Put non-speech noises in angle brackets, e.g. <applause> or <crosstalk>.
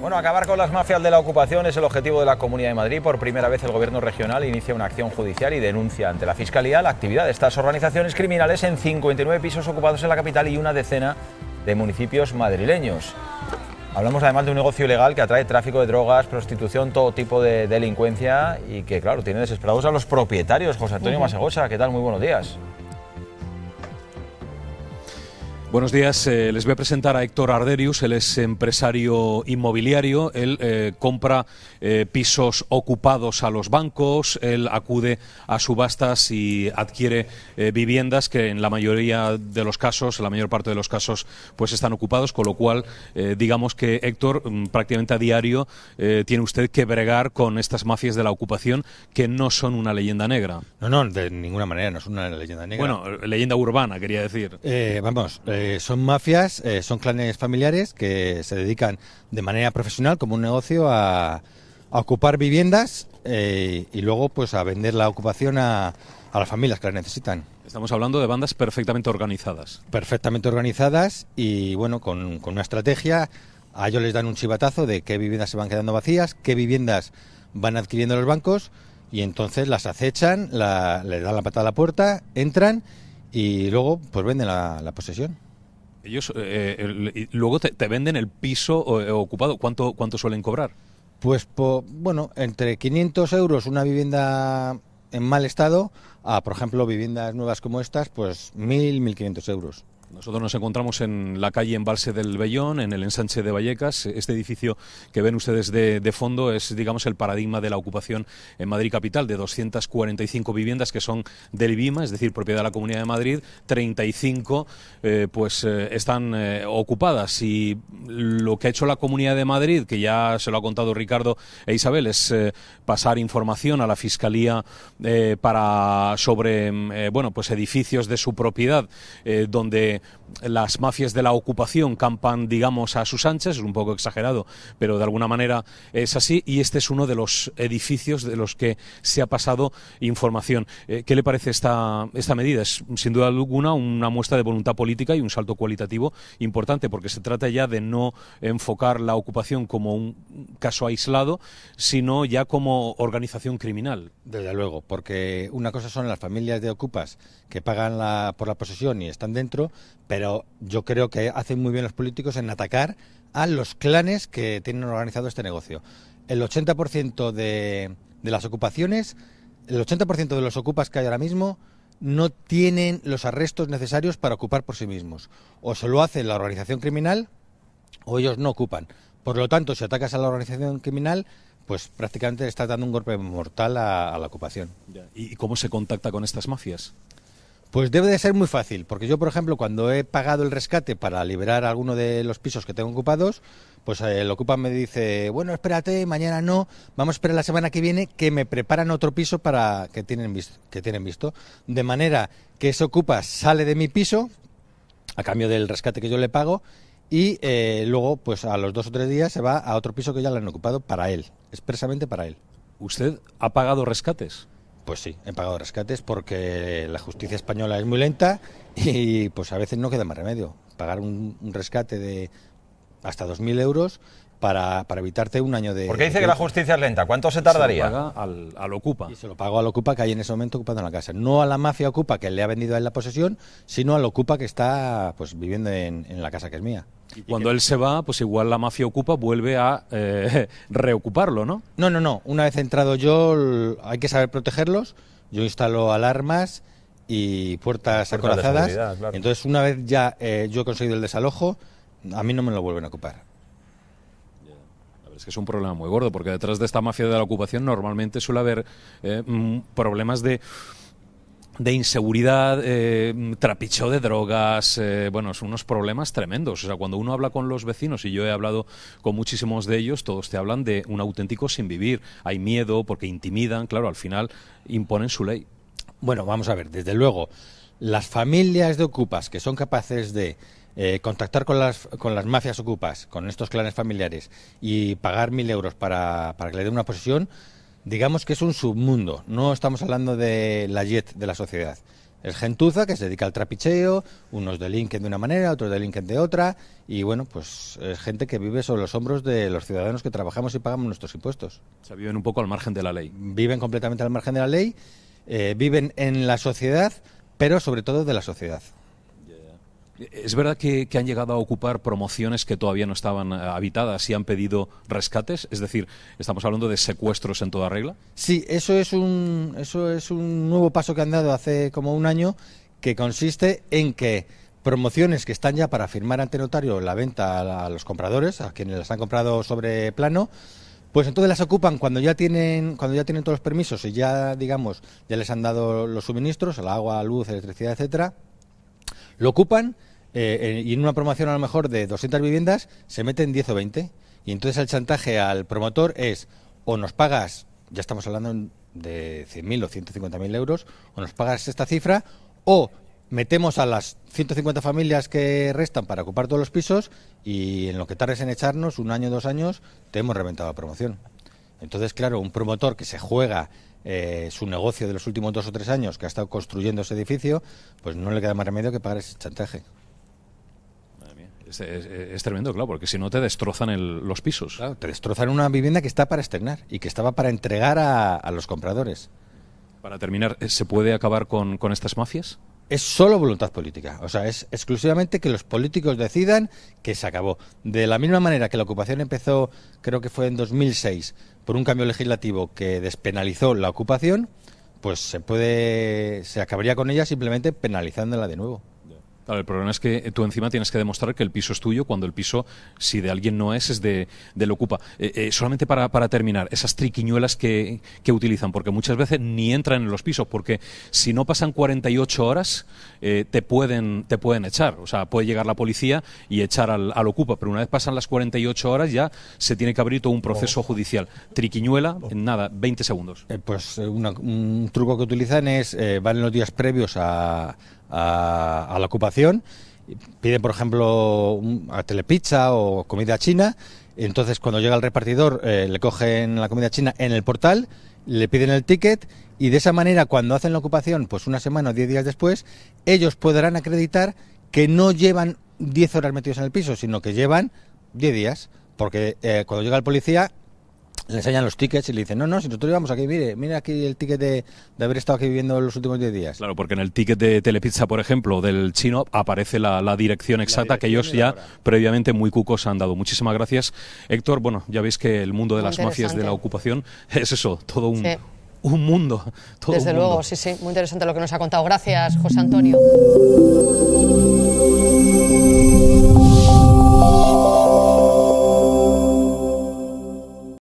Bueno, Acabar con las mafias de la ocupación es el objetivo de la Comunidad de Madrid. Por primera vez el Gobierno regional inicia una acción judicial y denuncia ante la Fiscalía la actividad de estas organizaciones criminales en 59 pisos ocupados en la capital y una decena de municipios madrileños. Hablamos además de un negocio ilegal que atrae tráfico de drogas, prostitución, todo tipo de delincuencia y que, claro, tiene desesperados a los propietarios. José Antonio uh Masegosa, ¿qué tal? Muy buenos días. Buenos días, eh, les voy a presentar a Héctor Arderius, él es empresario inmobiliario, él eh, compra eh, pisos ocupados a los bancos, él acude a subastas y adquiere viviendas que en la mayoría de los casos, en la mayor parte de los casos, pues están ocupados, con lo cual digamos que Héctor mm, prácticamente a diario tiene usted que bregar con estas mafias de la ocupación que no son una leyenda negra. No, no, de ninguna manera no es una leyenda negra. Bueno, leyenda urbana quería decir. vamos. Eh, son mafias, eh, son clanes familiares que se dedican de manera profesional, como un negocio, a, ocupar viviendas eh, y luego pues a vender la ocupación a, las familias que las necesitan. Estamos hablando de bandas perfectamente organizadas. Perfectamente organizadas y bueno, con, una estrategia. A ellos les dan un chivatazo de qué viviendas se van quedando vacías, qué viviendas van adquiriendo los bancos y entonces las acechan, les dan la patada a la puerta, entran y luego pues venden la posesión. Ellos eh, eh luego te, venden el piso eh, ocupado. ¿Cuánto, cuánto suelen cobrar? Pues, bueno, entre 500 euros una vivienda en mal estado a, por ejemplo, viviendas nuevas como estas, pues 1.000, 1.500 euros. Nosotros nos encontramos en la calle Embalse del Bellón, en el ensanche de Vallecas. Este edificio que ven ustedes de, fondo es, digamos, el paradigma de la ocupación en Madrid capital de 245 viviendas que son del IBIMA, es decir, propiedad de la Comunidad de Madrid. 35 eh, pues eh, están eh, ocupadas y lo que ha hecho la Comunidad de Madrid, que ya se lo ha contado Ricardo e Isabel, es pasar información a la Fiscalía para sobre mm, bueno pues edificios de su propiedad donde las mafias de la ocupación campan, digamos, a sus anchas, es un poco exagerado, pero de alguna manera es así, y este es uno de los edificios de los que se ha pasado información. Eh, ¿Qué le parece esta, esta medida? Es sin duda alguna una muestra de voluntad política y un salto cualitativo importante, porque se trata ya de no enfocar la ocupación como un caso aislado, sino ya como organización criminal. Desde luego, porque una cosa son las familias de ocupas que pagan por la posesión y están dentro, pero yo creo que hacen muy bien los políticos en atacar a los clanes que tienen organizado este negocio. El 80% de, de las ocupaciones, el 80% de los ocupas que hay ahora mismo no tienen los arrestos necesarios para ocupar por sí mismos. O se lo hace la organización criminal o ellos no ocupan. Por lo tanto, si atacas a la organización criminal, pues prácticamente estás dando un golpe mortal a la ocupación. ¿Y cómo se contacta con estas mafias? Pues debe de ser muy fácil, porque yo, por ejemplo, cuando he pagado el rescate para liberar alguno de los pisos que tengo ocupados, pues eh, el ocupa me dice, bueno, espérate, mañana no, vamos a esperar la semana que viene que me preparan otro piso para que tienen visto, que tienen visto. De manera que ese ocupa sale de mi piso a cambio del rescate que yo le pago y eh, luego, pues a los dos o tres días se va a otro piso que ya lo han ocupado para él, expresamente para él. ¿Usted ha pagado rescates? Pues sí, he pagado rescates porque la justicia española es muy lenta y pues a veces no queda más remedio. Pagar un, rescate de hasta 2.000 euros para, evitarte un año de... Porque dice que la justicia es lenta. ¿Cuánto se tardaría? Se lo paga al, Ocupa. Y se lo pago al Ocupa que hay en ese momento ocupando la casa. No a la mafia Ocupa que le ha vendido a él la posesión, sino al Ocupa que está pues viviendo en la casa que es mía. Cuando él se va, pues igual la mafia ocupa, vuelve a eh, <laughs> reocuparlo, ¿no? No, no, no. Una vez entrado yo, hay que saber protegerlos. Yo instalo alarmas y puertas acorazadas. Entonces, una vez ya eh, yo he conseguido el desalojo, a mí no me lo vuelven a ocupar. Es que es un problema muy gordo, porque detrás de esta mafia de la ocupación normalmente suele haber eh, mm, problemas de de inseguridad, eh, trapicheo de drogas, eh, bueno, son unos problemas tremendos. O sea, cuando uno habla con los vecinos, y yo he hablado con muchísimos de ellos, todos te hablan de un auténtico sin vivir. Hay miedo porque intimidan, claro, al final imponen su ley. Bueno, vamos a ver, desde luego, las familias de ocupas que son capaces de eh, contactar con las, con las mafias ocupas, con estos clanes familiares, y pagar mil euros para, para que le den una posesión, digamos que es un submundo. No estamos hablando de la JET de la sociedad. Es gentuza que se dedica al trapicheo, unos delinquen de una manera, otros delinquen de otra, y bueno, pues es gente que vive sobre los hombros de los ciudadanos que trabajamos y pagamos nuestros impuestos. O sea, viven un poco al margen de la ley. Viven completamente al margen de la ley, eh, viven en la sociedad, pero sobre todo de la sociedad. Es verdad que, han llegado a ocupar promociones que todavía no estaban eh, habitadas y han pedido rescates, es decir, estamos hablando de secuestros en toda regla. Sí, eso es un, eso es un nuevo paso que han dado hace como un año que consiste en que promociones que están ya para firmar ante notario la venta a, los compradores, a quienes las han comprado sobre plano, pues entonces las ocupan cuando ya tienen cuando ya tienen todos los permisos y ya digamos ya les han dado los suministros, el agua, luz, electricidad, etcétera. Lo ocupan eh, eh, y en una promoción a lo mejor de 200 viviendas se meten 10 o 20. Y entonces el chantaje al promotor es o nos pagas, ya estamos hablando de 100.000 o 150.000 euros, o nos pagas esta cifra o metemos a las 150 familias que restan para ocupar todos los pisos y en lo que tardes en echarnos, un año, o dos años, te hemos reventado la promoción. Entonces, claro, un promotor que se juega eh, su negocio de los últimos dos o tres años, que ha estado construyendo ese edificio, pues no le queda más remedio que pagar ese chantaje. Es, tremendo, claro, porque si no te destrozan los pisos. Claro, te destrozan una vivienda que está para estrenar y que estaba para entregar a, los compradores. Para terminar, eh, ¿se puede acabar con, estas mafias? es solo voluntad política. O sea, es exclusivamente que los políticos decidan que se acabó. De la misma manera que la ocupación empezó, creo que fue en 2006, por un cambio legislativo que despenalizó la ocupación, pues se puede, se acabaría con ella simplemente penalizándola de nuevo el problema es que tú encima tienes que demostrar que el piso es tuyo cuando el piso, si de alguien no es, es de, del ocupa. Eh, eh, solamente para, terminar, esas triquiñuelas que, utilizan, porque muchas veces ni entran en los pisos, porque si no pasan 48 horas, eh, te, pueden, te pueden echar. O sea, puede llegar la policía y echar al, al, ocupa, pero una vez pasan las 48 horas ya se tiene que abrir todo un proceso judicial. Triquiñuela, en nada, 20 segundos. pues un truco que utilizan es, van en los días previos a a, la ocupación, piden, por ejemplo, a telepizza o comida china, entonces cuando llega el repartidor eh, le cogen la comida china en el portal, le piden el ticket y de esa manera cuando hacen la ocupación, pues una semana o diez días después, ellos podrán acreditar que no llevan diez horas metidos en el piso, sino que llevan diez días porque eh, cuando llega el policía le enseñan los tickets y le dicen, no, no, si nosotros íbamos aquí, mire, mire aquí el ticket de, de, haber estado aquí viviendo los últimos 10 días. Claro, porque en el ticket de Telepizza, por ejemplo, del chino, aparece la, dirección exacta que ellos ya previamente muy cucos han dado. Muchísimas gracias, Héctor. Bueno, ya veis que el mundo de las mafias de la ocupación es eso, todo un... un mundo. Desde luego, sí, sí, muy interesante lo que nos ha contado. Gracias, José Antonio.